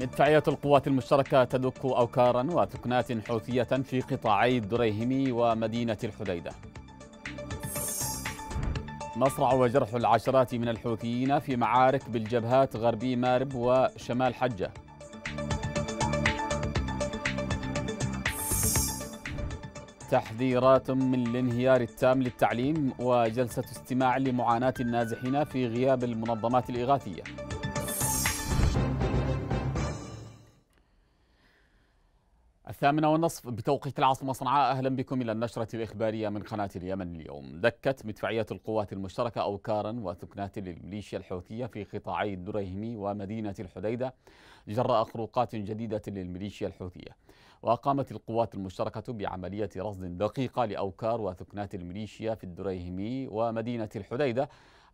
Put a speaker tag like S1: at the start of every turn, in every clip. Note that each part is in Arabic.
S1: مدفعية القوات المشتركة تدك أوكارا وثكنات حوثية في قطاعي الدريهمي ومدينة الحديدة مصرع وجرح العشرات من الحوثيين في معارك بالجبهات غربي مارب وشمال حجة تحذيرات من الانهيار التام للتعليم وجلسة استماع لمعاناة النازحين في غياب المنظمات الإغاثية الثامنة والنصف بتوقيت العاصمة صنعاء أهلا بكم إلى النشرة الإخبارية من قناة اليمن اليوم دكت مدفعية القوات المشتركة أوكارا وثكنات للميليشيا الحوثية في قطاعي الدريهمي ومدينة الحديدة جراء خروقات جديدة للميليشيا الحوثية وقامت القوات المشتركة بعملية رصد دقيقة لأوكار وثكنات الميليشيا في الدريهمي ومدينة الحديدة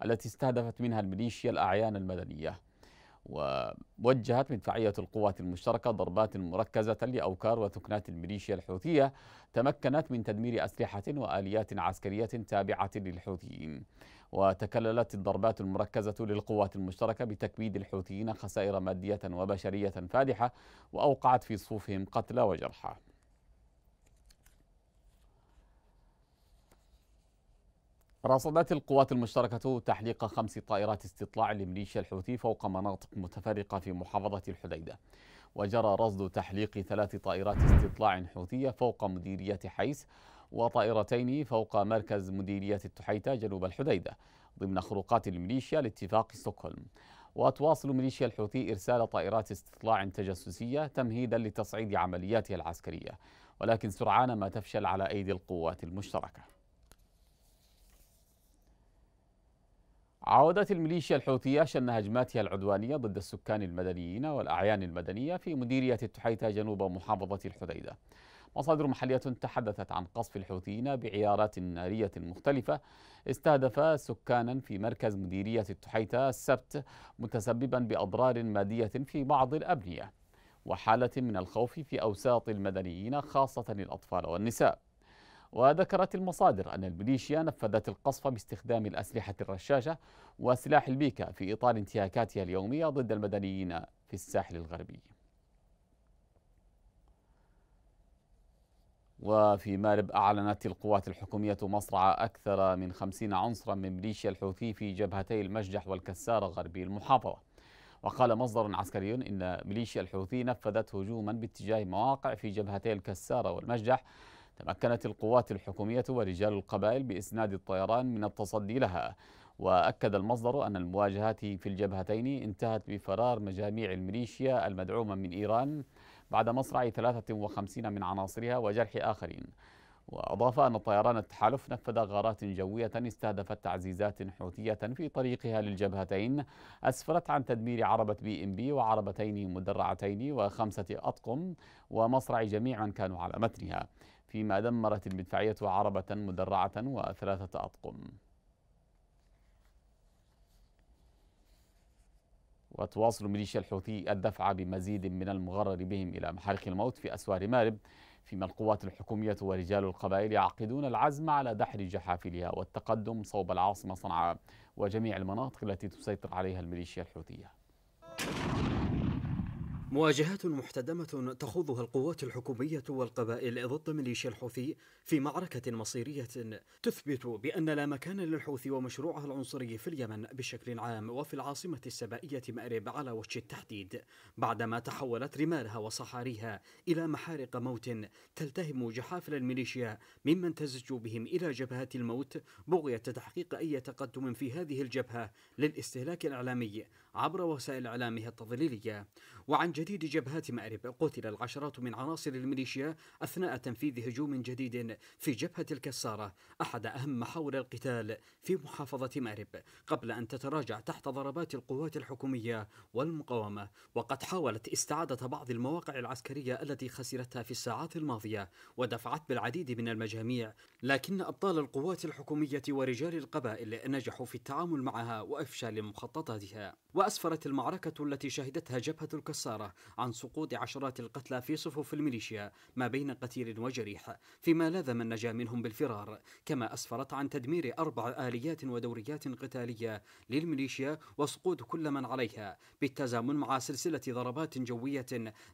S1: التي استهدفت منها الميليشيا الأعيان المدنية ووجهت مدفعية القوات المشتركة ضربات مركزة لأوكار وثكنات الميليشيا الحوثية تمكنت من تدمير أسلحة وآليات عسكرية تابعة للحوثيين وتكللت الضربات المركزة للقوات المشتركة بتكبيد الحوثيين خسائر مادية وبشرية فادحة وأوقعت في صفوفهم قتلى وجرحى رصدت القوات المشتركة تحليق خمس طائرات استطلاع لميليشيا الحوثي فوق مناطق متفرقة في محافظة الحديدة وجرى رصد تحليق ثلاث طائرات استطلاع حوثية فوق مديرية حيس وطائرتين فوق مركز مديرية التحيتة جنوب الحديدة ضمن خروقات الميليشيا لاتفاق ستوكهولم وتواصل ميليشيا الحوثي إرسال طائرات استطلاع تجسسية تمهيدا لتصعيد عملياتها العسكرية ولكن سرعان ما تفشل على أيدي القوات المشتركة عودت الميليشيا الحوثية شن هجماتها العدوانية ضد السكان المدنيين والأعيان المدنية في مديرية التحيتة جنوب محافظة الحديدة مصادر محلية تحدثت عن قصف الحوثيين بعيارات نارية مختلفة استهدف سكانا في مركز مديرية التحيتة السبت متسببا بأضرار مادية في بعض الأبنية وحالة من الخوف في أوساط المدنيين خاصة الأطفال والنساء وذكرت المصادر أن الميليشيا نفذت القصف باستخدام الأسلحة الرشاشة وسلاح البيكا في إطار انتهاكاتها اليومية ضد المدنيين في الساحل الغربي وفي مارب أعلنت القوات الحكومية مصرع أكثر من خمسين عنصرا من ميليشيا الحوثي في جبهتي المجدح والكسارة غربي المحافظة وقال مصدر عسكري إن ميليشيا الحوثي نفذت هجوما باتجاه مواقع في جبهتي الكسارة والمجدح تمكنت القوات الحكومية ورجال القبائل بإسناد الطيران من التصدي لها وأكد المصدر أن المواجهات في الجبهتين انتهت بفرار مجاميع الميليشيا المدعومة من إيران بعد مصرع 53 من عناصرها وجرح آخرين وأضاف أن طيران التحالف نفذ غارات جوية استهدفت تعزيزات حوثية في طريقها للجبهتين أسفرت عن تدمير عربة بي إم بي وعربتين مدرعتين وخمسة أطقم ومصرع جميعا كانوا على متنها فيما دمرت المدفعية عربة مدرعة وثلاثة أطقم وتواصل ميليشيا الحوثي الدفع بمزيد من المغرر بهم إلى محارق الموت في أسوار مارب فيما القوات الحكومية ورجال القبائل يعقدون العزم على دحر جحافلها والتقدم صوب العاصمة صنعاء وجميع المناطق التي تسيطر عليها الميليشيا الحوثية
S2: مواجهات محتدمة تخوضها القوات الحكومية والقبائل ضد ميليشيا الحوثي في معركة مصيرية تثبت بأن لا مكان للحوثي ومشروعه العنصري في اليمن بشكل عام وفي العاصمة السبائية مأرب على وش التحديد بعدما تحولت رمالها وصحاريها إلى محارق موت تلتهم جحافل الميليشيا ممن تزج بهم إلى جبهات الموت بغية تحقيق أي تقدم في هذه الجبهة للاستهلاك الإعلامي عبر وسائل إعلامها التضليلية وعن جديد جبهات مأرب قتل العشرات من عناصر الميليشيا أثناء تنفيذ هجوم جديد في جبهة الكسارة أحد أهم محاور القتال في محافظة مأرب قبل أن تتراجع تحت ضربات القوات الحكومية والمقاومة وقد حاولت استعادة بعض المواقع العسكرية التي خسرتها في الساعات الماضية ودفعت بالعديد من المجاميع لكن أبطال القوات الحكومية ورجال القبائل نجحوا في التعامل معها وإفشال مخططاتها أسفرت المعركة التي شهدتها جبهة الكسارة عن سقوط عشرات القتلى في صفوف الميليشيا ما بين قتيل وجريح فيما لاذ من نجا منهم بالفرار كما أسفرت عن تدمير أربع آليات ودوريات قتالية للميليشيا وسقوط كل من عليها بالتزامن مع سلسلة ضربات جوية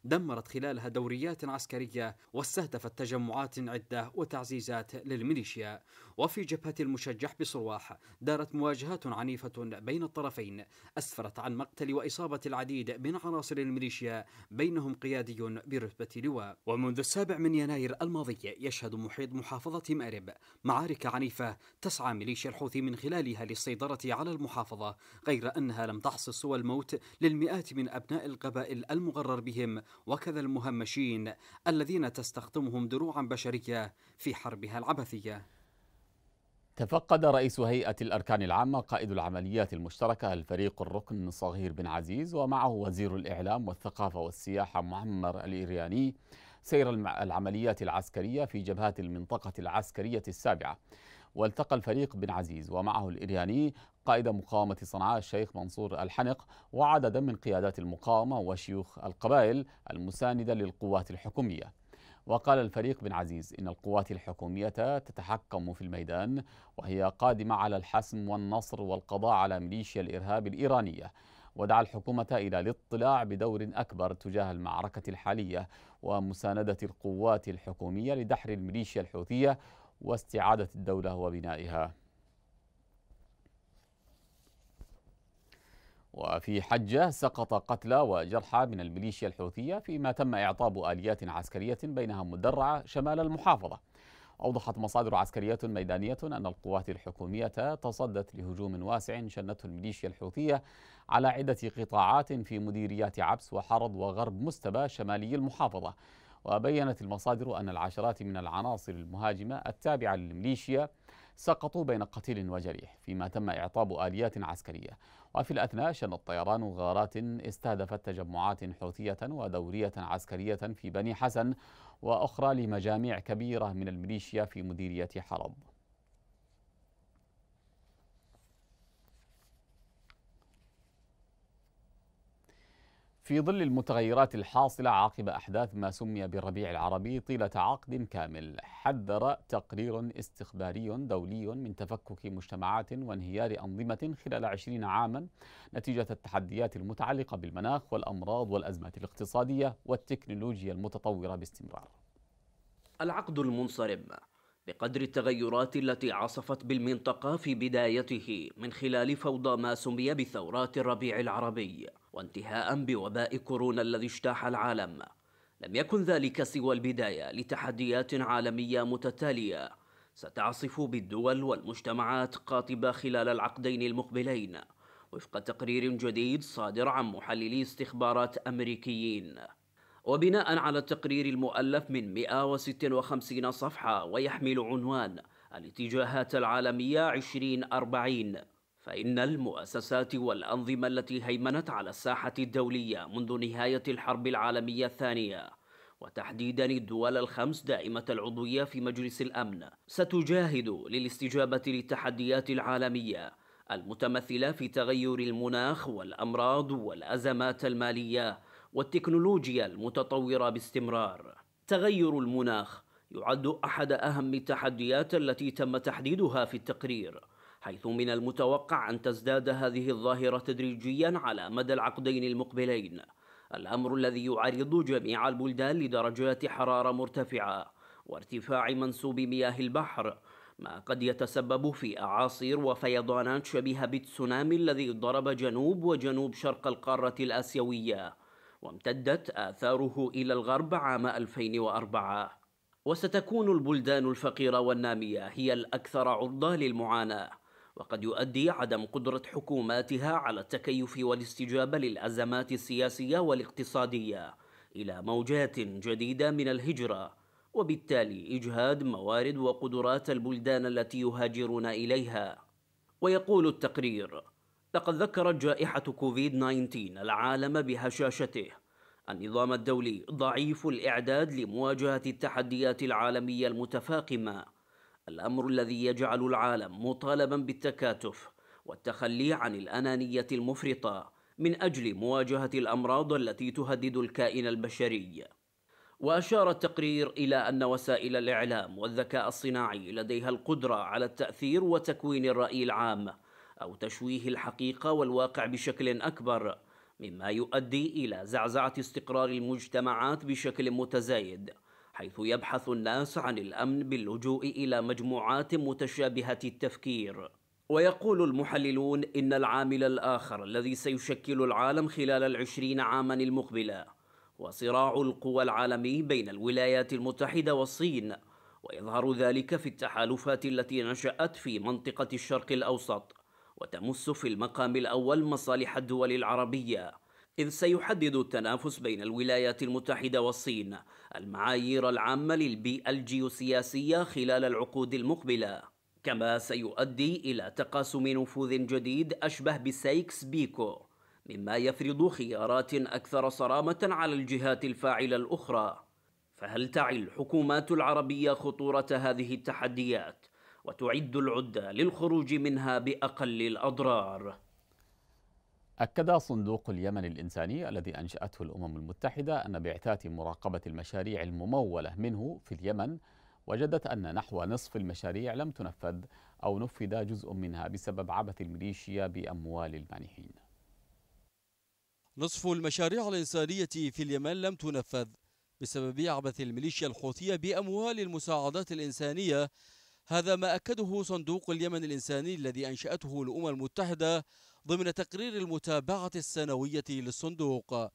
S2: دمرت خلالها دوريات عسكرية واستهدفت تجمعات عدة وتعزيزات للميليشيا وفي جبهة المشجح بصرواح دارت مواجهات عنيفة بين الطرفين أسفرت عن مقتل وإصابة العديد من عناصر الميليشيا بينهم قيادي برتبة لواء ومنذ السابع من يناير الماضي يشهد محيط محافظة مأرب معارك عنيفة تسعى ميليشيا الحوثي من خلالها للسيطرة على المحافظة غير أنها لم تحصل سوى الموت للمئات من أبناء القبائل المغرر بهم وكذا المهمشين الذين تستخدمهم دروعا بشرية في حربها العبثية
S1: تفقد رئيس هيئة الأركان العامة قائد العمليات المشتركة الفريق الركن صغير بن عزيز ومعه وزير الإعلام والثقافة والسياحة معمر الإرياني سير العمليات العسكرية في جبهات المنطقة العسكرية السابعة والتقى الفريق بن عزيز ومعه الإرياني قائد مقاومة صنعاء الشيخ منصور الحنق وعددا من قيادات المقاومة وشيوخ القبائل المساندة للقوات الحكومية وقال الفريق بن عزيز إن القوات الحكومية تتحكم في الميدان وهي قادمة على الحسم والنصر والقضاء على ميليشيا الإرهاب الإيرانية ودعا الحكومة إلى الاطلاع بدور أكبر تجاه المعركة الحالية ومساندة القوات الحكومية لدحر الميليشيا الحوثية واستعادة الدولة وبنائها وفي حجة سقط قتلى وجرحى من الميليشيا الحوثية فيما تم إعطاب آليات عسكرية بينها مدرعة شمال المحافظة أوضحت مصادر عسكرية ميدانية أن القوات الحكومية تصدت لهجوم واسع شنته الميليشيا الحوثية على عدة قطاعات في مديريات عبس وحرض وغرب مستبى شمالي المحافظة وبينت المصادر أن العشرات من العناصر المهاجمة التابعة للميليشيا سقطوا بين قتيل وجريح فيما تم إعطاب آليات عسكرية وفي الأثناء شن الطيران غارات استهدفت تجمعات حوثية ودورية عسكرية في بني حسن وأخرى لمجاميع كبيرة من الميليشيا في مديرية حرب في ظل المتغيرات الحاصلة عقب أحداث ما سمي بالربيع العربي طيلة عقد كامل حذر تقرير استخباري دولي من تفكك مجتمعات وانهيار أنظمة خلال عشرين عاما نتيجة التحديات المتعلقة بالمناخ والأمراض والأزمات الاقتصادية والتكنولوجيا المتطورة باستمرار
S3: العقد المنصرم بقدر التغيرات التي عصفت بالمنطقة في بدايته من خلال فوضى ما سمي بثورات الربيع العربي وانتهاء بوباء كورونا الذي اجتاح العالم لم يكن ذلك سوى البداية لتحديات عالمية متتالية ستعصف بالدول والمجتمعات قاطبة خلال العقدين المقبلين وفق تقرير جديد صادر عن محللي استخبارات أمريكيين وبناء على التقرير المؤلف من 156 صفحة ويحمل عنوان الاتجاهات العالمية 2040 فإن المؤسسات والأنظمة التي هيمنت على الساحة الدولية منذ نهاية الحرب العالمية الثانية وتحديدا الدول الخمس دائمة العضوية في مجلس الأمن ستجاهد للاستجابة للتحديات العالمية المتمثلة في تغير المناخ والأمراض والأزمات المالية والتكنولوجيا المتطورة باستمرار تغير المناخ يعد أحد أهم التحديات التي تم تحديدها في التقرير حيث من المتوقع أن تزداد هذه الظاهرة تدريجيا على مدى العقدين المقبلين الأمر الذي يعرض جميع البلدان لدرجات حرارة مرتفعة وارتفاع منسوب مياه البحر ما قد يتسبب في أعاصير وفيضانات شبيهة بالتسونامي الذي ضرب جنوب وجنوب شرق القارة الآسيوية وامتدت آثاره إلى الغرب عام 2004 وستكون البلدان الفقيرة والنامية هي الأكثر عرضة للمعاناة وقد يؤدي عدم قدرة حكوماتها على التكيف والاستجابة للأزمات السياسية والاقتصادية إلى موجات جديدة من الهجرة وبالتالي إجهاد موارد وقدرات البلدان التي يهاجرون إليها ويقول التقرير لقد ذكرت جائحة كوفيد 19 العالم بهشاشته النظام الدولي ضعيف الإعداد لمواجهة التحديات العالمية المتفاقمة الأمر الذي يجعل العالم مطالبا بالتكاتف والتخلي عن الأنانية المفرطة من أجل مواجهة الأمراض التي تهدد الكائن البشري وأشار التقرير إلى أن وسائل الإعلام والذكاء الصناعي لديها القدرة على التأثير وتكوين الرأي العام أو تشويه الحقيقة والواقع بشكل أكبر مما يؤدي إلى زعزعة استقرار المجتمعات بشكل متزايد حيث يبحث الناس عن الامن باللجوء الى مجموعات متشابهه التفكير ويقول المحللون ان العامل الاخر الذي سيشكل العالم خلال العشرين عاما المقبله هو صراع القوى العالمي بين الولايات المتحده والصين ويظهر ذلك في التحالفات التي نشات في منطقه الشرق الاوسط وتمس في المقام الاول مصالح الدول العربيه إذ سيحدد التنافس بين الولايات المتحدة والصين المعايير العامة للبيئة الجيوسياسية خلال العقود المقبلة كما سيؤدي إلى تقاسم نفوذ جديد أشبه بسايكس بيكو مما يفرض خيارات أكثر صرامة على الجهات الفاعلة الأخرى فهل تعي الحكومات العربية خطورة هذه التحديات وتعد العدة للخروج منها بأقل الأضرار؟
S1: أكد صندوق اليمن الإنساني الذي أنشأته الأمم المتحدة أن بعثات مراقبة المشاريع الممولة منه في اليمن وجدت أن نحو نصف المشاريع لم تنفذ أو نفذ جزء منها بسبب عبث الميليشيا بأموال المانحين.
S4: نصف المشاريع الإنسانية في اليمن لم تنفذ بسبب عبث الميليشيا الحوثية بأموال المساعدات الإنسانية هذا ما أكده صندوق اليمن الإنساني الذي أنشأته الأمم المتحدة ضمن تقرير المتابعة السنوية للصندوق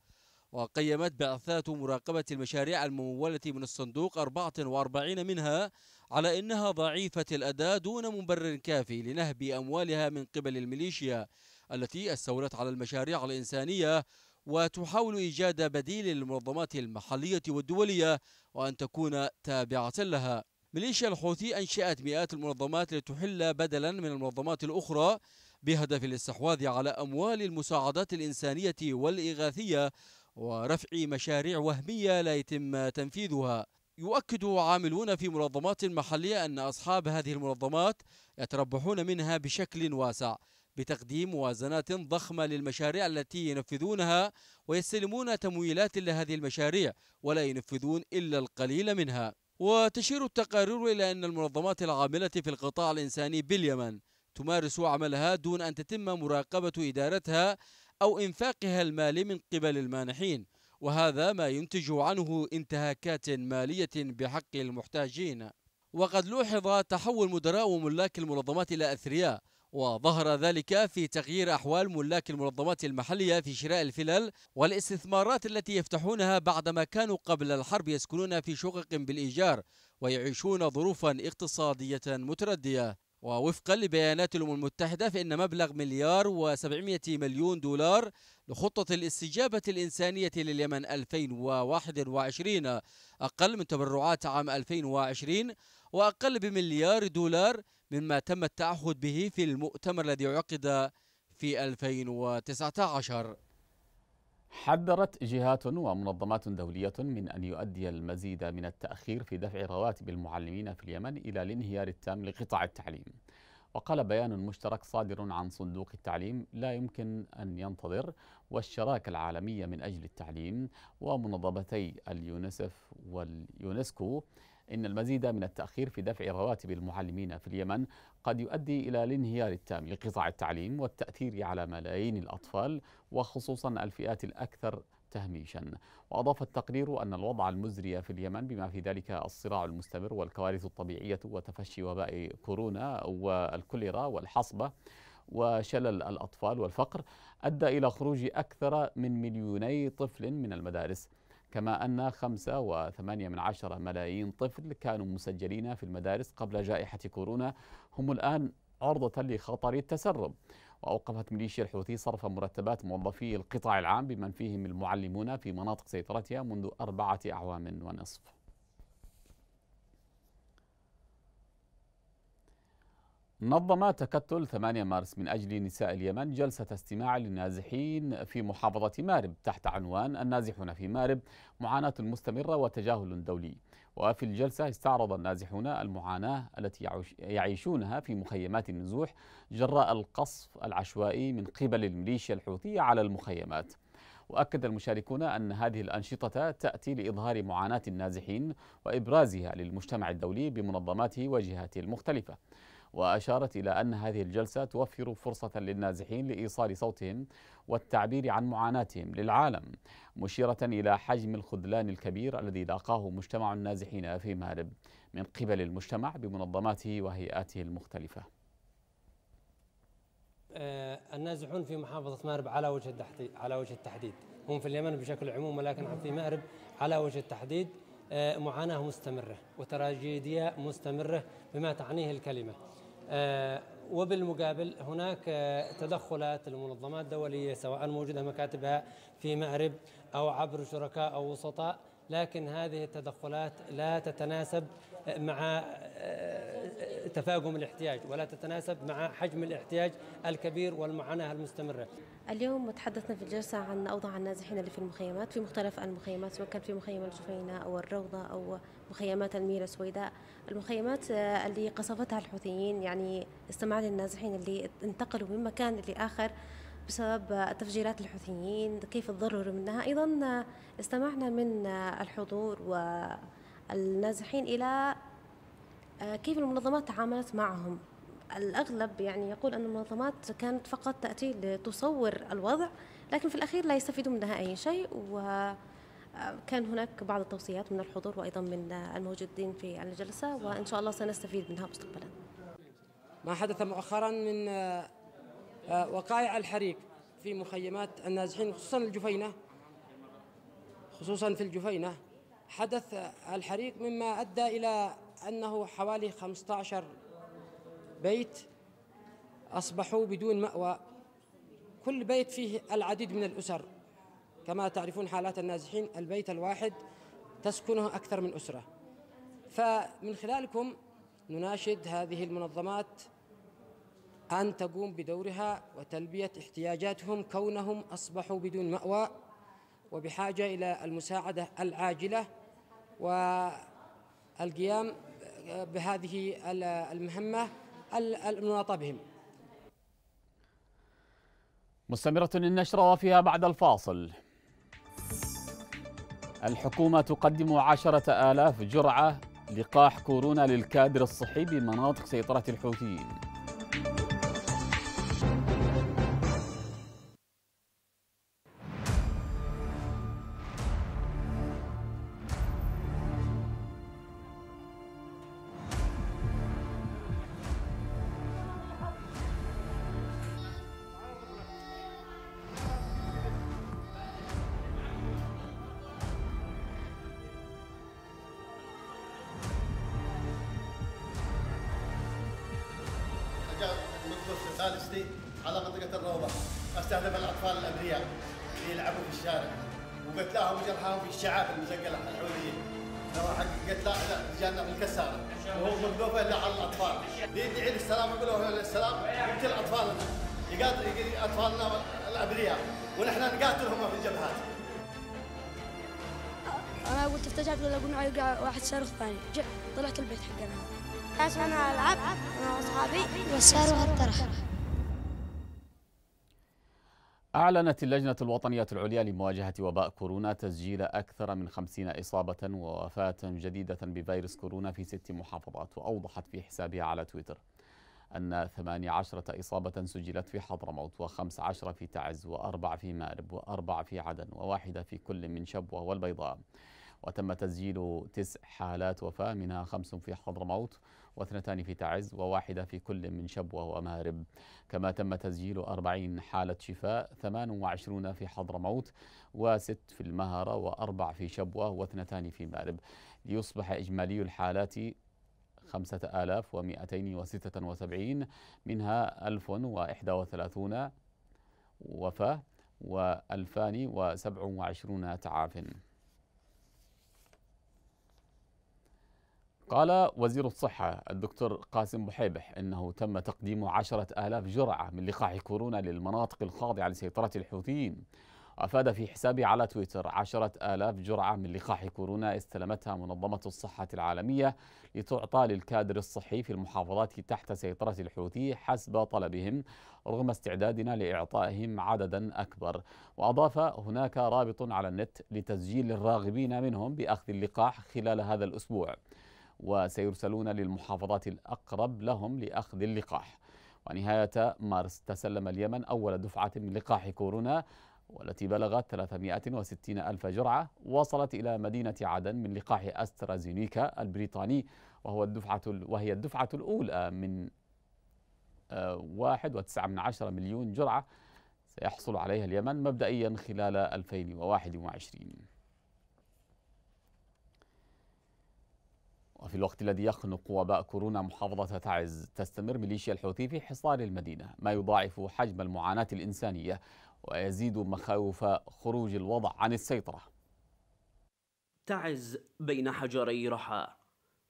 S4: وقيمت بعثات مراقبة المشاريع الممولة من الصندوق 44 منها على إنها ضعيفة الأداء دون مبرر كافي لنهب أموالها من قبل الميليشيا التي استولت على المشاريع الإنسانية وتحاول إيجاد بديل للمنظمات المحلية والدولية وأن تكون تابعة لها ميليشيا الحوثي أنشأت مئات المنظمات لتحل بدلا من المنظمات الأخرى بهدف الاستحواذ على أموال المساعدات الإنسانية والإغاثية ورفع مشاريع وهمية لا يتم تنفيذها يؤكد عاملون في منظمات محلية أن أصحاب هذه المنظمات يتربحون منها بشكل واسع بتقديم موازنات ضخمة للمشاريع التي ينفذونها ويستلمون تمويلات لهذه المشاريع ولا ينفذون إلا القليل منها وتشير التقارير إلى أن المنظمات العاملة في القطاع الإنساني باليمن تمارس عملها دون أن تتم مراقبة إدارتها أو إنفاقها المالي من قبل المانحين وهذا ما ينتج عنه انتهاكات مالية بحق المحتاجين وقد لوحظ تحول مدراء وملاك المنظمات إلى أثرياء وظهر ذلك في تغيير أحوال ملاك المنظمات المحلية في شراء الفلل والاستثمارات التي يفتحونها بعدما كانوا قبل الحرب يسكنون في شقق بالإيجار ويعيشون ظروفا اقتصادية متردية ووفقا لبيانات الأمم المتحدة فإن مبلغ مليار و700 مليون دولار لخطة الاستجابة الإنسانية لليمن 2021 أقل من تبرعات عام 2020 وأقل بمليار دولار مما تم التعهد به في المؤتمر الذي عقد في
S1: 2019 حذرت جهات ومنظمات دولية من أن يؤدي المزيد من التأخير في دفع رواتب المعلمين في اليمن إلى الانهيار التام لقطاع التعليم وقال بيان مشترك صادر عن صندوق التعليم لا يمكن أن ينتظر والشراكة العالمية من أجل التعليم ومنظمتي اليونسف واليونسكو إن المزيد من التأخير في دفع رواتب المعلمين في اليمن قد يؤدي إلى الانهيار التام لقطاع التعليم والتأثير على ملايين الأطفال وخصوصا الفئات الأكثر تهميشا وأضاف التقرير أن الوضع المزري في اليمن بما في ذلك الصراع المستمر والكوارث الطبيعية وتفشي وباء كورونا والكوليرا والحصبة وشلل الأطفال والفقر أدى إلى خروج أكثر من مليوني طفل من المدارس كما أن خمسة وثمانية من عشرة ملايين طفل كانوا مسجلين في المدارس قبل جائحة كورونا هم الآن عرضة لخطر التسرب وأوقفت ميليشيا الحوثي صرف مرتبات موظفي القطاع العام بمن فيهم المعلمون في مناطق سيطرتها منذ أربعة أعوام ونصف نظم تكتل 8 مارس من أجل نساء اليمن جلسة استماع للنازحين في محافظة مارب تحت عنوان النازحون في مارب معاناة مستمرة وتجاهل دولي وفي الجلسة استعرض النازحون المعاناة التي يعيشونها في مخيمات النزوح جراء القصف العشوائي من قبل الميليشيا الحوثية على المخيمات وأكد المشاركون أن هذه الأنشطة تأتي لإظهار معاناة النازحين وإبرازها للمجتمع الدولي بمنظماته وجهاته المختلفة وأشارت إلى أن هذه الجلسة توفر فرصة للنازحين لإيصال صوتهم والتعبير عن معاناتهم للعالم مشيرة إلى حجم الخذلان الكبير الذي لاقاه مجتمع النازحين في مارب من قبل المجتمع بمنظماته وهيئاته المختلفة
S3: آه، النازحون في محافظة مأرب على وجه على وجه التحديد هم في اليمن بشكل عموم ولكن في مأرب على وجه التحديد آه، معاناة مستمرة وتراجيديا مستمرة بما تعنيه الكلمة آه، وبالمقابل هناك تدخلات المنظمات الدولية سواء موجودة مكاتبها في مأرب أو عبر شركاء أو وسطاء لكن هذه التدخلات لا تتناسب مع آه، تفاقم الاحتياج ولا تتناسب مع حجم الاحتياج الكبير والمعاناة المستمرة اليوم تحدثنا في الجلسة عن أوضاع النازحين اللي في المخيمات في مختلف المخيمات سواء كان في مخيم الجفينة أو الروضة أو مخيمات الميرة السويداء المخيمات آه، اللي قصفتها الحوثيين يعني استمعنا للنازحين اللي انتقلوا من مكان لآخر بسبب تفجيرات الحوثيين كيف تضرروا منها أيضا آه، استمعنا من الحضور و النازحين إلى آه، كيف المنظمات تعاملت معهم الأغلب يعني يقول أن المنظمات كانت فقط تأتي لتصور الوضع لكن في الأخير لا يستفيدوا منها أي شيء وكان آه، هناك بعض التوصيات من الحضور وأيضا من الموجودين في الجلسة وإن شاء الله سنستفيد منها مستقبلا
S4: ما حدث مؤخرا من آه، وقائع الحريق في مخيمات النازحين خصوصا الجفينة خصوصا في الجفينة حدث الحريق مما أدى إلى أنه حوالي 15 بيت أصبحوا بدون مأوى كل بيت فيه العديد من الأسر كما تعرفون حالات النازحين البيت الواحد تسكنه أكثر من أسرة فمن خلالكم نناشد هذه المنظمات أن تقوم بدورها وتلبية احتياجاتهم كونهم أصبحوا بدون مأوى وبحاجة إلى المساعدة العاجلة والقيام بهذه المهمة المناطة بهم
S1: مستمرة النشرة وفيها بعد الفاصل الحكومة تقدم عشرة آلاف جرعة لقاح كورونا للكادر الصحي بمناطق سيطرة الحوثيين
S5: ثالثتي على منطقة الروضة أستهدف الأطفال الأبرياء اللي يلعبوا في الشارع وقتلاهم وجرحاهم في الشعاب المشقلة العودية قتلى جانا في الكسارة وهو مقذوفة إلا على الأطفال بيدي عيد السلام يقول له السلام يقتل أطفالنا يقاتل أطفالنا الأبرياء ونحن نقاتلهم في الجبهات
S3: انا قلت افتجعت ولا قلنا يقع واحد صاروخ ثاني طلعت البيت حقنا انا العب انا واصحابي والصاروخ الطرح
S1: أعلنت اللجنة الوطنية العليا لمواجهة وباء كورونا تسجيل أكثر من خمسين إصابة ووفاة جديدة بفيروس كورونا في ست محافظات وأوضحت في حسابها على تويتر أن 18 إصابة سجلت في حضرموت و15 في تعز وأربع في مأرب وأربع في عدن وواحدة في كل من شبوة والبيضاء وتم تسجيل تسع حالات وفاة منها خمس في حضرموت واثنتان في تعز وواحدة في كل من شبوة ومارب كما تم تسجيل 40 حالة شفاء 28 في حضرموت وست في المهرة وأربع في شبوة واثنتان في مارب ليصبح إجمالي الحالات 5276 منها 1031 وفاة و 2027 تعافٍ قال وزير الصحة الدكتور قاسم بحيبح أنه تم تقديم عشرة آلاف جرعة من لقاح كورونا للمناطق الخاضعة لسيطرة الحوثيين أفاد في حسابه على تويتر عشرة آلاف جرعة من لقاح كورونا استلمتها منظمة الصحة العالمية لتعطى للكادر الصحي في المحافظات تحت سيطرة الحوثي حسب طلبهم رغم استعدادنا لإعطائهم عددا أكبر وأضاف هناك رابط على النت لتسجيل الراغبين منهم بأخذ اللقاح خلال هذا الأسبوع وسيرسلون للمحافظات الأقرب لهم لأخذ اللقاح ونهاية مارس تسلم اليمن أول دفعة من لقاح كورونا والتي بلغت 360 ألف جرعة وصلت إلى مدينة عدن من لقاح أسترازينيكا البريطاني وهو الدفعة وهي الدفعة الأولى من 1.9 آه، مليون جرعة سيحصل عليها اليمن مبدئيا خلال 2021 وفي الوقت الذي يخنق وباء كورونا محافظة تعز تستمر ميليشيا الحوثي في حصار المدينة ما يضاعف حجم المعاناة الإنسانية ويزيد مخاوف خروج الوضع عن السيطرة
S3: تعز بين حجري رحى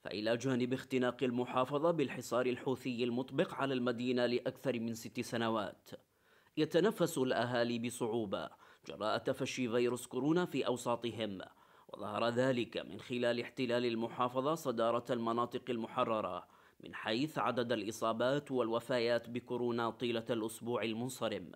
S3: فإلى جانب اختناق المحافظة بالحصار الحوثي المطبق على المدينة لأكثر من ست سنوات يتنفس الأهالي بصعوبة جراء تفشي فيروس كورونا في أوساطهم وظهر ذلك من خلال احتلال المحافظة صدارة المناطق المحررة من حيث عدد الإصابات والوفيات بكورونا طيلة الأسبوع المنصرم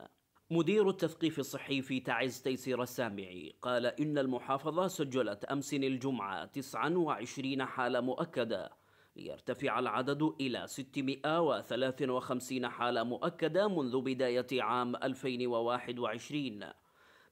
S3: مدير التثقيف الصحي في تعز تيسير السامعي قال إن المحافظة سجلت أمس الجمعة 29 حالة مؤكدة ليرتفع العدد إلى 653 حالة مؤكدة منذ بداية عام 2021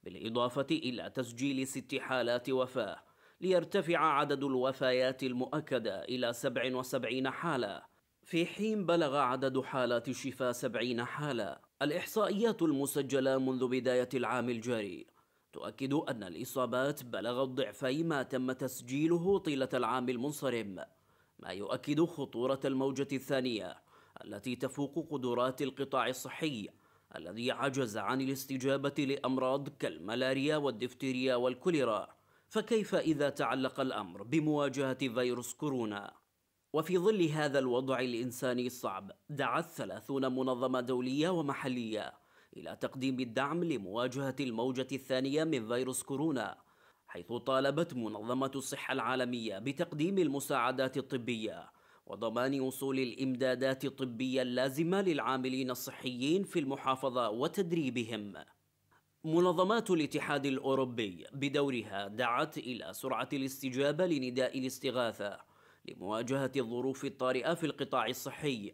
S3: بالإضافة إلى تسجيل ست حالات وفاة ليرتفع عدد الوفيات المؤكدة إلى 77 حالة في حين بلغ عدد حالات الشفاء 70 حالة الإحصائيات المسجلة منذ بداية العام الجاري تؤكد أن الإصابات بلغت ضعفي ما تم تسجيله طيلة العام المنصرم ما يؤكد خطورة الموجة الثانية التي تفوق قدرات القطاع الصحي الذي عجز عن الاستجابة لأمراض كالملاريا والدفتيريا والكوليرا فكيف إذا تعلق الأمر بمواجهة فيروس كورونا؟ وفي ظل هذا الوضع الإنساني الصعب دعت ثلاثون منظمة دولية ومحلية إلى تقديم الدعم لمواجهة الموجة الثانية من فيروس كورونا حيث طالبت منظمة الصحة العالمية بتقديم المساعدات الطبية وضمان وصول الإمدادات الطبية اللازمة للعاملين الصحيين في المحافظة وتدريبهم منظمات الاتحاد الأوروبي بدورها دعت إلى سرعة الاستجابة لنداء الاستغاثة لمواجهة الظروف الطارئة في القطاع الصحي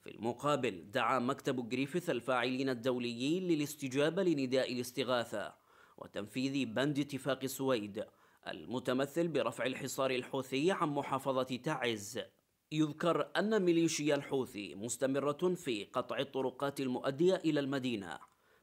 S3: في المقابل دعا مكتب جريفيث الفاعلين الدوليين للاستجابة لنداء الاستغاثة وتنفيذ بند اتفاق السويد المتمثل برفع الحصار الحوثي عن محافظة تعز يذكر أن ميليشيا الحوثي مستمرة في قطع الطرقات المؤدية إلى المدينة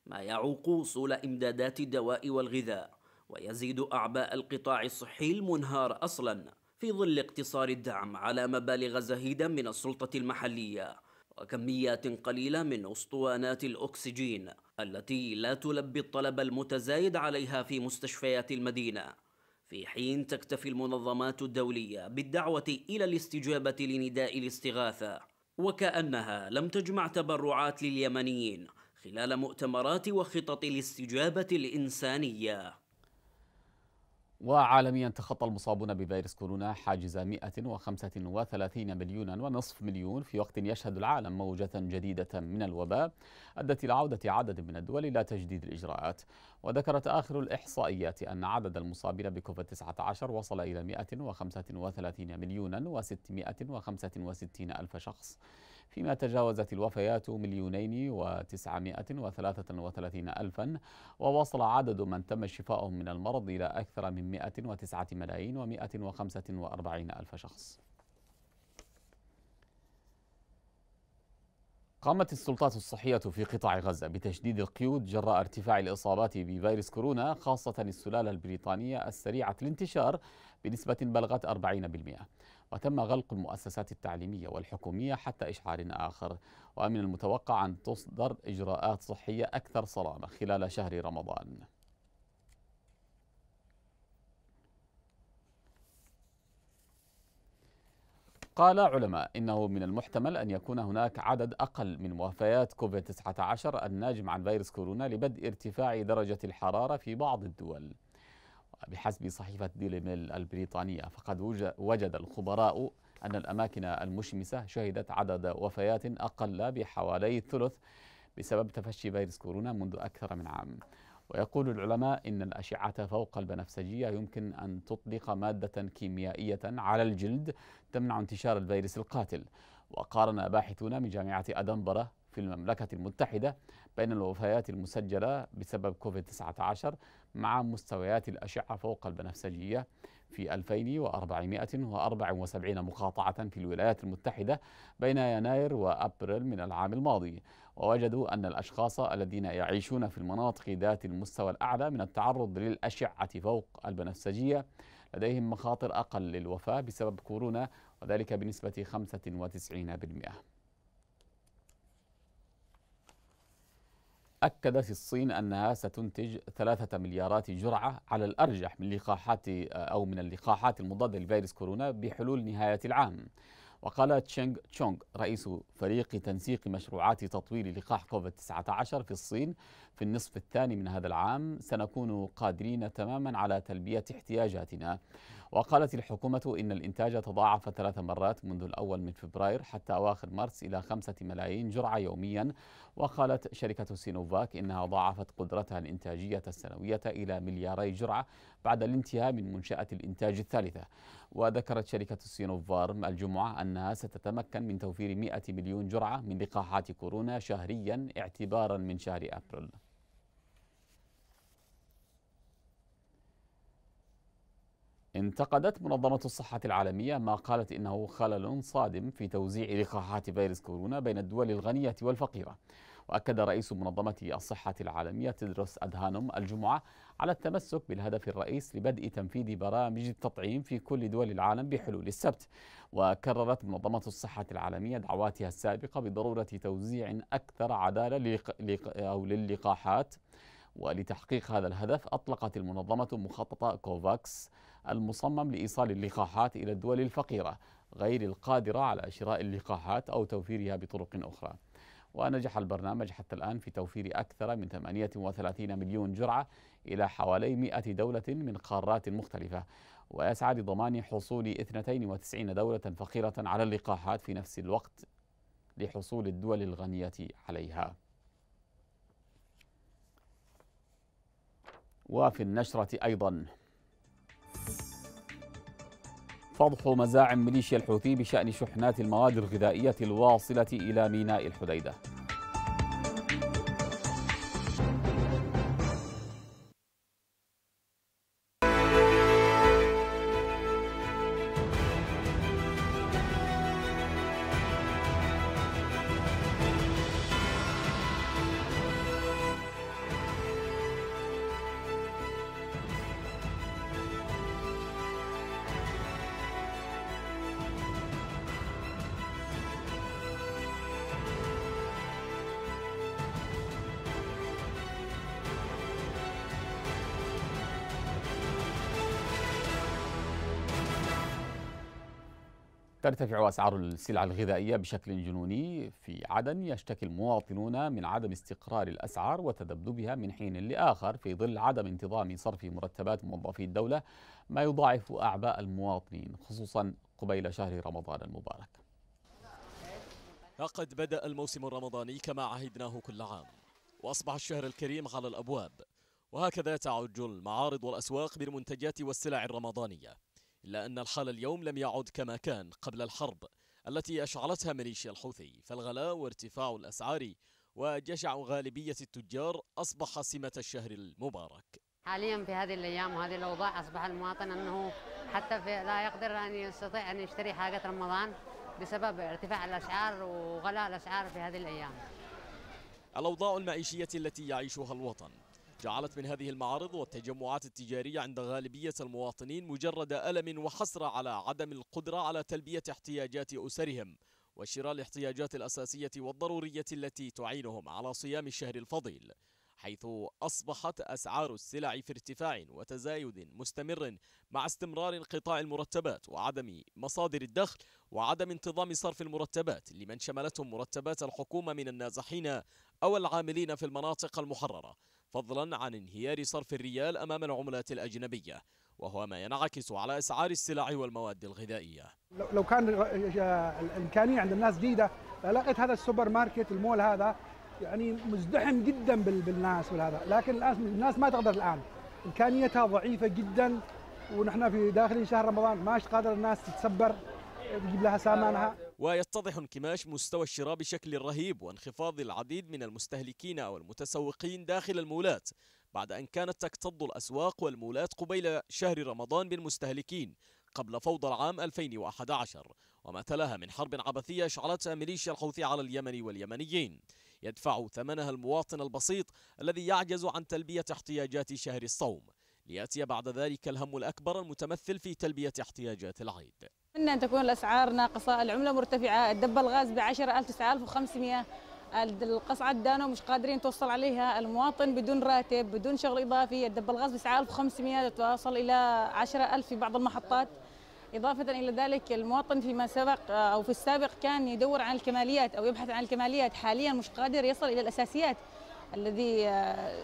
S3: ما يعوق وصول إمدادات الدواء والغذاء ويزيد أعباء القطاع الصحي المنهار أصلا في ظل اقتصار الدعم على مبالغ زهيدة من السلطة المحلية وكميات قليلة من أسطوانات الأكسجين التي لا تلبي الطلب المتزايد عليها في مستشفيات المدينة في حين تكتفي المنظمات الدولية بالدعوة إلى الاستجابة لنداء الاستغاثة وكأنها لم تجمع تبرعات لليمنيين خلال مؤتمرات وخطط الاستجابة الإنسانية
S1: وعالميا تخطى المصابون بفيروس كورونا حاجز 135 مليونا ونصف مليون في وقت يشهد العالم موجة جديدة من الوباء أدت إلى عودة عدد من الدول إلى تجديد الإجراءات وذكرت آخر الإحصائيات أن عدد المصابين بكوفيد-19 وصل إلى 135 مليونا و665 ألف شخص فيما تجاوزت الوفيات مليونين وتسعمائة وثلاثة وثلاثين ألفا ووصل عدد من تم شفاؤهم من المرض إلى أكثر من مائة وتسعة ملايين ومائة وخمسة وأربعين ألف شخص قامت السلطات الصحية في قطاع غزة بتشديد القيود جراء ارتفاع الإصابات بفيروس كورونا خاصة السلالة البريطانية السريعة الانتشار بنسبة بلغت 40% وتم غلق المؤسسات التعليمية والحكومية حتى إشعار آخر ومن المتوقع أن تصدر إجراءات صحية أكثر صرامة خلال شهر رمضان قال علماء إنه من المحتمل أن يكون هناك عدد أقل من وفيات كوفيد-19 الناجم عن فيروس كورونا لبدء ارتفاع درجة الحرارة في بعض الدول بحسب صحيفة ديلي ميل البريطانية فقد وجد الخبراء أن الأماكن المشمسة شهدت عدد وفيات أقل بحوالي الثلث بسبب تفشي فيروس كورونا منذ أكثر من عام ويقول العلماء إن الأشعة فوق البنفسجية يمكن أن تطلق مادة كيميائية على الجلد تمنع انتشار الفيروس القاتل وقارن باحثون من جامعة أدنبرة في المملكة المتحدة بين الوفيات المسجلة بسبب كوفيد-19 مع مستويات الأشعة فوق البنفسجية في 2474 مقاطعة في الولايات المتحدة بين يناير وأبريل من العام الماضي ووجدوا أن الأشخاص الذين يعيشون في المناطق ذات المستوى الأعلى من التعرض للأشعة فوق البنفسجية لديهم مخاطر أقل للوفاة بسبب كورونا وذلك بنسبة 95% أكدت الصين أنها ستنتج ثلاثة مليارات جرعة على الأرجح من لقاحات آه، أو من اللقاحات المضادة لفيروس كورونا بحلول نهاية العام وقال تشينغ تشونغ رئيس فريق تنسيق مشروعات تطوير لقاح كوفيد-19 في الصين في النصف الثاني من هذا العام سنكون قادرين تماما على تلبية احتياجاتنا وقالت الحكومة إن الإنتاج تضاعف ثلاث مرات منذ الأول من فبراير حتى أواخر مارس إلى خمسة ملايين جرعة يوميا وقالت شركة سينوفاك إنها ضاعفت قدرتها الإنتاجية السنوية إلى ملياري جرعة بعد الانتهاء من منشأة الإنتاج الثالثة وذكرت شركة سينوفارم الجمعة أنها ستتمكن من توفير 100 مليون جرعة من لقاحات كورونا شهريا اعتبارا من شهر أبريل انتقدت منظمة الصحة العالمية ما قالت إنه خلل صادم في توزيع لقاحات فيروس كورونا بين الدول الغنية والفقيرة وأكد رئيس منظمة الصحة العالمية تدرس أدهانم الجمعة على التمسك بالهدف الرئيس لبدء تنفيذ برامج التطعيم في كل دول العالم بحلول السبت وكررت منظمة الصحة العالمية دعواتها السابقة بضرورة توزيع أكثر عدالة أو للقاحات ولتحقيق هذا الهدف أطلقت المنظمة مخطط كوفاكس المصمم لايصال اللقاحات الى الدول الفقيره غير القادره على شراء اللقاحات او توفيرها بطرق اخرى. ونجح البرنامج حتى الآن في توفير أكثر من 38 مليون جرعة إلى حوالي 100 دولة من قارات مختلفة ويسعى لضمان حصول 92 دولة فقيرة على اللقاحات في نفس الوقت لحصول الدول الغنية عليها وفي النشرة أيضاً فضح مزاعم ميليشيا الحوثي بشأن شحنات المواد الغذائية الواصلة إلى ميناء الحديدة ترتفع أسعار السلع الغذائية بشكل جنوني في عدن يشتكي المواطنون من عدم استقرار الأسعار وتذبذبها من حين لآخر في ظل عدم انتظام صرف مرتبات موظفي الدولة ما يضاعف أعباء المواطنين خصوصا قبيل شهر رمضان المبارك
S5: لقد بدأ الموسم الرمضاني كما عهدناه كل عام وأصبح الشهر الكريم على الأبواب وهكذا تعج المعارض والأسواق بالمنتجات والسلع الرمضانية إلا أن الحال اليوم لم يعد كما كان قبل الحرب التي أشعلتها ميليشيا الحوثي فالغلاء وارتفاع الأسعار وجشع غالبية التجار أصبح سمة الشهر المبارك
S6: حاليا في هذه الأيام وهذه الأوضاع أصبح المواطن أنه حتى في لا يقدر أن يستطيع أن يشتري حاجة رمضان بسبب ارتفاع الأسعار وغلاء الأسعار في هذه الأيام
S5: الأوضاع المعيشية التي يعيشها الوطن جعلت من هذه المعارض والتجمعات التجارية عند غالبية المواطنين مجرد ألم وحسرة على عدم القدرة على تلبية احتياجات أسرهم وشراء الاحتياجات الأساسية والضرورية التي تعينهم على صيام الشهر الفضيل حيث أصبحت أسعار السلع في ارتفاع وتزايد مستمر مع استمرار انقطاع المرتبات وعدم مصادر الدخل وعدم انتظام صرف المرتبات لمن شملتهم مرتبات الحكومة من النازحين أو العاملين في المناطق المحررة فضلا عن انهيار صرف الريال أمام العملات الأجنبية وهو ما ينعكس على أسعار السلع والمواد الغذائية
S6: لو كان الإمكانية عند الناس جيدة لقيت هذا السوبر ماركت المول هذا يعني مزدحم جدا بالناس والهذا لكن الناس ما تقدر الآن إمكانيتها ضعيفة جدا ونحن في داخل شهر رمضان ما قادر الناس تتسبر تجيب لها سامانها
S5: ويتضح انكماش مستوى الشراء بشكل رهيب وانخفاض العديد من المستهلكين أو المتسوقين داخل المولات بعد أن كانت تكتظ الأسواق والمولات قبيل شهر رمضان بالمستهلكين قبل فوضى العام 2011 وما تلاها من حرب عبثية أشعلتها ميليشيا الحوثي على اليمن واليمنيين يدفع ثمنها المواطن البسيط الذي يعجز عن تلبية احتياجات شهر الصوم ليأتي بعد ذلك الهم الأكبر المتمثل في تلبية احتياجات العيد
S3: أتمنى أن تكون الأسعار ناقصة العملة مرتفعة الدب الغاز 10 ألف 9 ألف القصعة الدانو مش قادرين توصل عليها المواطن بدون راتب بدون شغل إضافي الدب الغاز ب ألف وخمسمية توصل إلى 10 ألف في بعض المحطات إضافة إلى ذلك المواطن فيما سبق آه، أو في السابق كان يدور عن الكماليات أو يبحث عن الكماليات حاليا مش قادر يصل إلى الأساسيات الذي آه،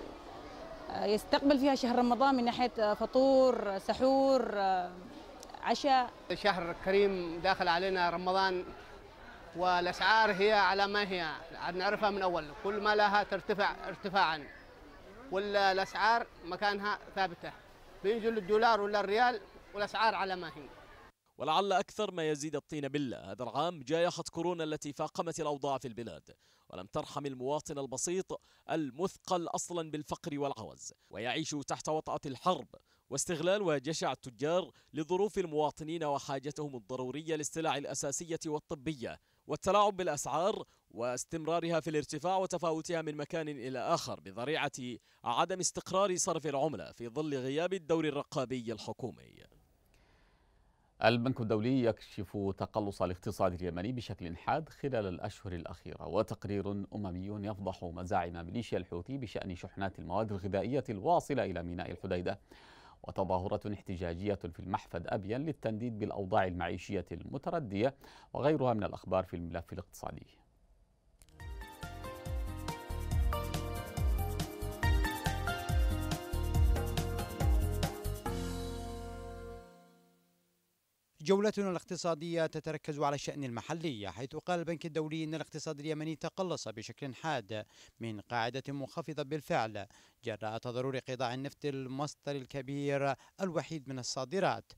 S3: آه، يستقبل فيها شهر رمضان من ناحية فطور سحور عشاء شهر كريم داخل علينا رمضان والاسعار هي على ما هي نعرفها من اول كل ما لها ترتفع ارتفاعا ولا الاسعار مكانها ثابته بينزل الدولار ولا الريال والاسعار على ما هي
S5: ولعل أكثر ما يزيد الطين بلة هذا العام جائحة كورونا التي فاقمت الأوضاع في البلاد ولم ترحم المواطن البسيط المثقل أصلا بالفقر والعوز ويعيش تحت وطأة الحرب واستغلال وجشع التجار لظروف المواطنين وحاجتهم الضرورية للسلع الأساسية والطبية والتلاعب بالأسعار واستمرارها في الارتفاع وتفاوتها من مكان إلى آخر بذريعة عدم استقرار صرف العملة في ظل غياب الدور الرقابي الحكومي
S1: البنك الدولي يكشف تقلص الاقتصاد اليمني بشكل حاد خلال الأشهر الأخيرة وتقرير أممي يفضح مزاعم ميليشيا الحوثي بشأن شحنات المواد الغذائية الواصلة إلى ميناء الحديدة وتظاهرة احتجاجية في المحفد أبين للتنديد بالأوضاع المعيشية المتردية وغيرها من الأخبار في الملف الاقتصادي
S6: جولتنا الاقتصادية تتركز على الشأن المحلي حيث قال البنك الدولي أن الاقتصاد اليمني تقلص بشكل حاد من قاعدة منخفضة بالفعل جراء تضرر قطاع النفط المصدر الكبير الوحيد من الصادرات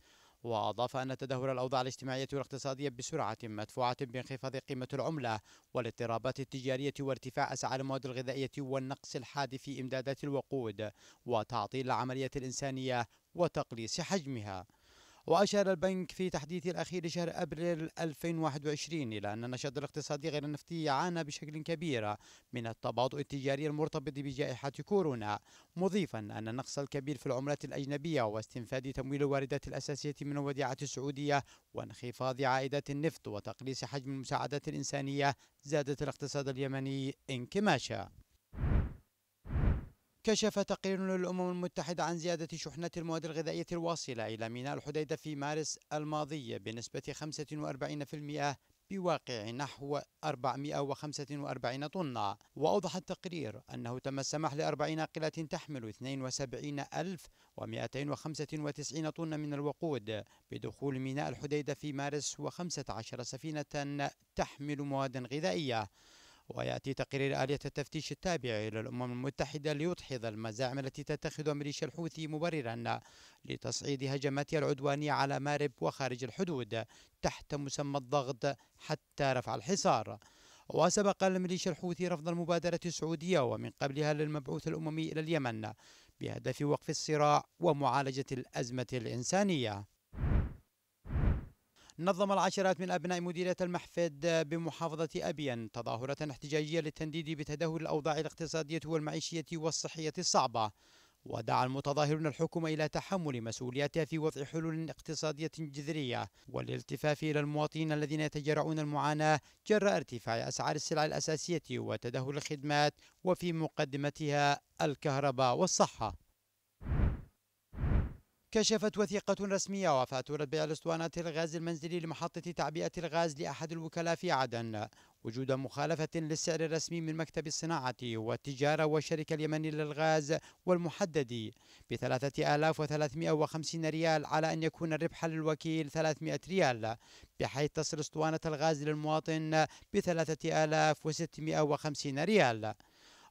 S6: وأضاف أن تدهور الأوضاع الاجتماعية والاقتصادية بسرعة مدفوعة بانخفاض قيمة العملة والاضطرابات التجارية وارتفاع أسعار المواد الغذائية والنقص الحاد في إمدادات الوقود وتعطيل العملية الإنسانية وتقليص حجمها وأشار البنك في تحديثه الأخير لشهر أبريل 2021 إلى أن النشاط الاقتصادي غير النفطي عانى بشكل كبير من التباطؤ التجاري المرتبط بجائحة كورونا مضيفا أن النقص الكبير في العملات الأجنبية واستنفاد تمويل الواردات الأساسية من الوديعة السعودية وانخفاض عائدات النفط وتقليص حجم المساعدات الإنسانية زادت الاقتصاد اليمني انكماشا كشف تقرير للأمم المتحدة عن زيادة شحنة المواد الغذائية الواصلة إلى ميناء الحديدة في مارس الماضي بنسبة 45% بواقع نحو 445 طن وأوضح التقرير أنه تم السماح لأربع ناقلات تحمل 72295 طن من الوقود بدخول ميناء الحديدة في مارس و15 سفينة تحمل مواد غذائية ويأتي تقرير آلية التفتيش التابعة إلى الأمم المتحدة ليدحض المزاعم التي تتخذها ميليشيا الحوثي مبررا لتصعيد هجماتها العدوانية على مارب وخارج الحدود تحت مسمى الضغط حتى رفع الحصار وسبق الميليشيا الحوثي رفض المبادرة السعودية ومن قبلها للمبعوث الأممي إلى اليمن بهدف وقف الصراع ومعالجة الأزمة الإنسانية نظم العشرات من أبناء مديرية المحفد بمحافظة أبين تظاهرة احتجاجية للتنديد بتدهور الأوضاع الاقتصادية والمعيشية والصحية الصعبة ودعا المتظاهرون الحكومة إلى تحمل مسؤولياتها في وضع حلول اقتصادية جذرية والالتفاف إلى المواطنين الذين يتجرعون المعاناة جراء ارتفاع أسعار السلع الأساسية وتدهور الخدمات وفي مقدمتها الكهرباء والصحة كشفت وثيقة رسمية وفاة ربيع الأسطوانة الغاز المنزلي لمحطة تعبئة الغاز لأحد الوكلاء في عدن وجود مخالفة للسعر الرسمي من مكتب الصناعة والتجارة والشركة اليمني للغاز والمحدد ب 3350 ريال على أن يكون الربح للوكيل 300 ريال بحيث تصل أسطوانة الغاز للمواطن ب 3650 ريال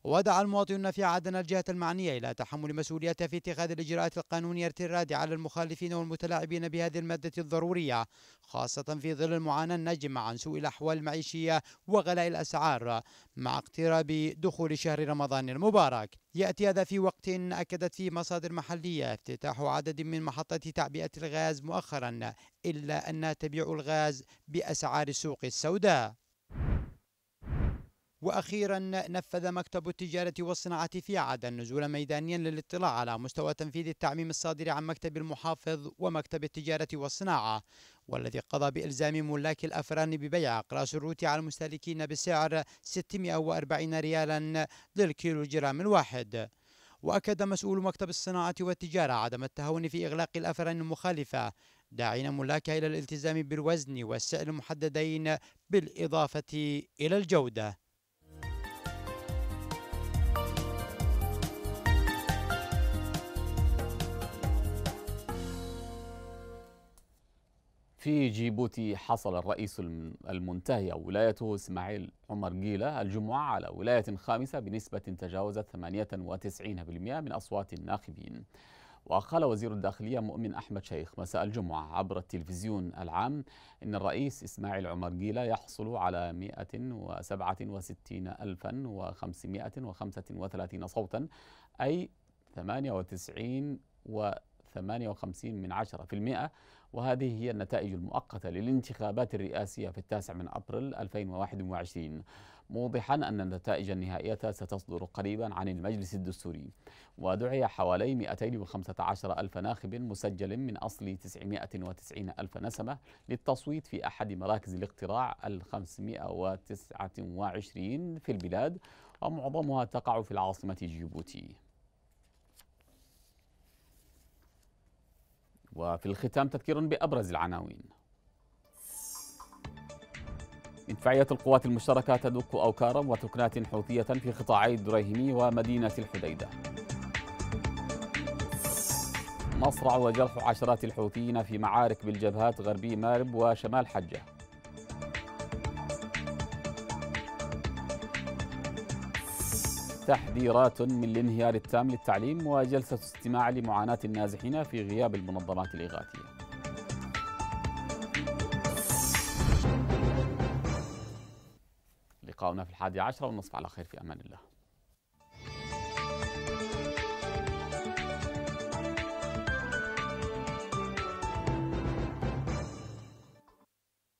S6: ودعا المواطنون في عدن الجهة المعنية إلى تحمل مسؤوليتها في اتخاذ الإجراءات القانونية الرادعة على المخالفين والمتلاعبين بهذه المادة الضرورية خاصة في ظل المعاناة الناجمة عن سوء الأحوال المعيشية وغلاء الأسعار مع اقتراب دخول شهر رمضان المبارك يأتي هذا في وقت أكدت فيه مصادر محلية افتتاح عدد من محطات تعبئة الغاز مؤخرا إلا أنها تبيع الغاز بأسعار السوق السوداء وأخيرا نفذ مكتب التجارة والصناعة في عدن نزولا ميدانيا للاطلاع على مستوى تنفيذ التعميم الصادر عن مكتب المحافظ ومكتب التجارة والصناعة والذي قضى بإلزام ملاك الأفران ببيع أقراص الروت على المستهلكين بسعر 640 ريالا جرام الواحد وأكد مسؤول مكتب الصناعة والتجارة عدم التهاون في إغلاق الأفران المخالفة داعين ملاكها إلى الالتزام بالوزن والسعر المحددين بالإضافة إلى الجودة
S1: في جيبوتي حصل الرئيس المنتهي ولايته اسماعيل عمر جيلة الجمعة على ولاية خامسة بنسبة تجاوزت 98% من أصوات الناخبين وقال وزير الداخلية مؤمن أحمد شيخ مساء الجمعة عبر التلفزيون العام إن الرئيس إسماعيل عمر جيلة يحصل على 167535 صوتا أي 98 و 58 من 10% في المئة وهذه هي النتائج المؤقتة للانتخابات الرئاسية في التاسع من أبريل 2021 موضحا أن النتائج النهائية ستصدر قريبا عن المجلس الدستوري ودعي حوالي 215 ألف ناخب مسجل من أصل 990 ألف نسمة للتصويت في أحد مراكز الاقتراع ال 529 في البلاد ومعظمها تقع في العاصمة جيبوتي وفي الختام تذكير بأبرز العناوين انفعاليات القوات المشتركة تدك أوكارا وتكنات حوثية في قطاعي الدريهمي ومدينة الحديدة مصرع وجرح عشرات الحوثيين في معارك بالجبهات غربي مارب وشمال حجه تحذيرات من الانهيار التام للتعليم وجلسة استماع لمعاناة النازحين في غياب المنظمات الإغاثية لقاؤنا في الحادي عشر والنصف على خير في أمان الله